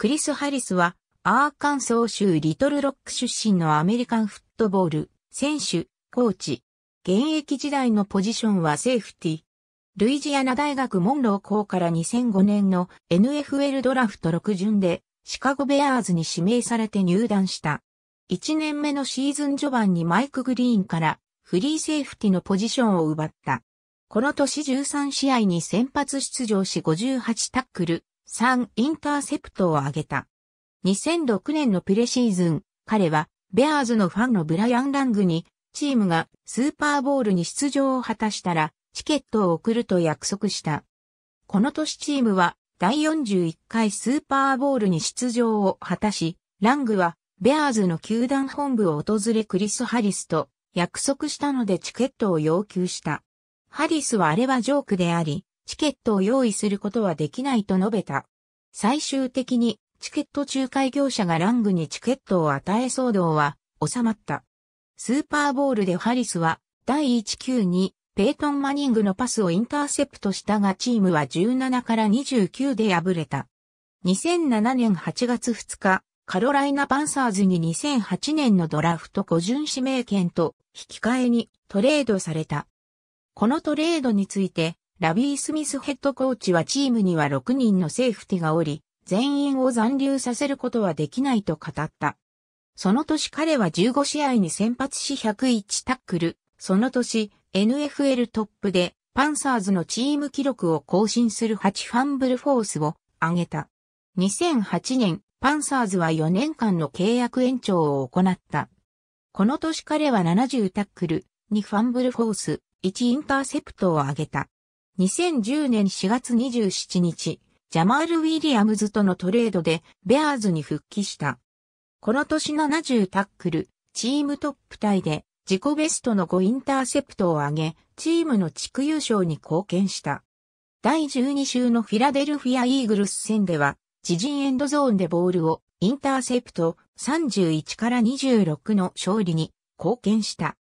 クリス・ハリスは、アーカンソー州リトルロック出身のアメリカンフットボール、選手、コーチ。現役時代のポジションはセーフティー。ルイジアナ大学モンロー校から2005年の NFL ドラフト6巡でシカゴベアーズに指名されて入団した。1年目のシーズン序盤にマイク・グリーンからフリーセーフティのポジションを奪った。この年13試合に先発出場し58タックル、3インターセプトを挙げた。2006年のプレシーズン、彼はベアーズのファンのブライアン・ラングに、チームがスーパーボールに出場を果たしたら、チケットを送ると約束した。この年チームは第41回スーパーボールに出場を果たし、ラングはベアーズの球団本部を訪れクリス・ハリスと約束したのでチケットを要求した。ハリスはあれはジョークであり、チケットを用意することはできないと述べた。最終的にチケット仲介業者がラングにチケットを与え騒動は収まった。スーパーボールでハリスは第1球にペイトン・マニングのパスをインターセプトしたがチームは17から29で敗れた。2007年8月2日、カロライナ・パンサーズに2008年のドラフト5巡指名権と引き換えにトレードされた。このトレードについてラビー・スミスヘッドコーチはチームには6人のセーフティがおり、全員を残留させることはできないと語った。その年彼は15試合に先発し101タックル、その年 NFL トップでパンサーズのチーム記録を更新する8ファンブルフォースを挙げた。2008年、パンサーズは4年間の契約延長を行った。この年彼は70タックル、2ファンブルフォース、1インターセプトを挙げた。2010年4月27日、ジャマール・ウィリアムズとのトレードでベアーズに復帰した。この年70タックル、チームトップタイで自己ベストの5インターセプトを上げ、チームの地区優勝に貢献した。第12週のフィラデルフィア・イーグルス戦では、自陣エンドゾーンでボールをインターセプト31から26の勝利に貢献した。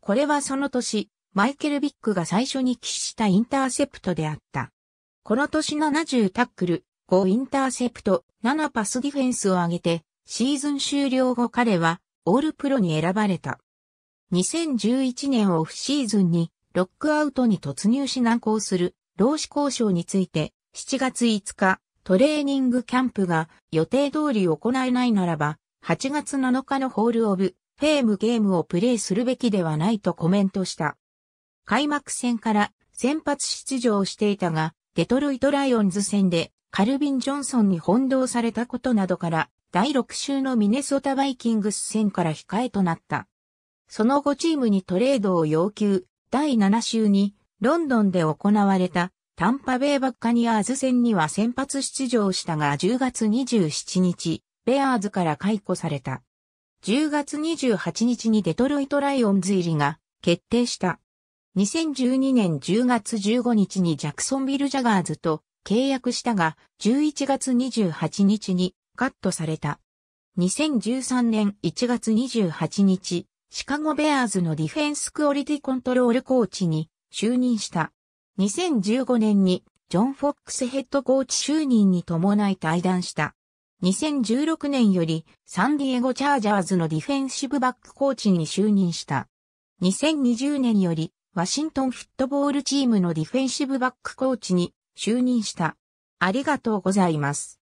これはその年、マイケル・ビッグが最初に喫したインターセプトであった。この年70タックル、5インターセプト、7パスディフェンスを挙げて、シーズン終了後彼はオールプロに選ばれた。2011年オフシーズンにロックアウトに突入し難航する労使交渉について7月5日トレーニングキャンプが予定通り行えないならば8月7日のホールオブフェームゲームをプレイするべきではないとコメントした。開幕戦から先発出場していたが、デトロイトライオンズ戦でカルビン・ジョンソンに翻弄されたことなどから、第6週のミネソタバイキングス戦から控えとなった。その後チームにトレードを要求、第7週にロンドンで行われたタンパベイバッカニアーズ戦には先発出場したが10月27日、ベアーズから解雇された。10月28日にデトロイトライオンズ入りが決定した。2012年10月15日にジャクソンビル・ジャガーズと契約したが、11月28日にカットされた。2013年1月28日、シカゴベアーズのディフェンスクオリティコントロールコーチに就任した。2015年にジョン・フォックスヘッドコーチ就任に伴い対談した。2016年よりサンディエゴ・チャージャーズのディフェンシブバックコーチに就任した。2020年よりワシントンフットボールチームのディフェンシブバックコーチに就任した。ありがとうございます。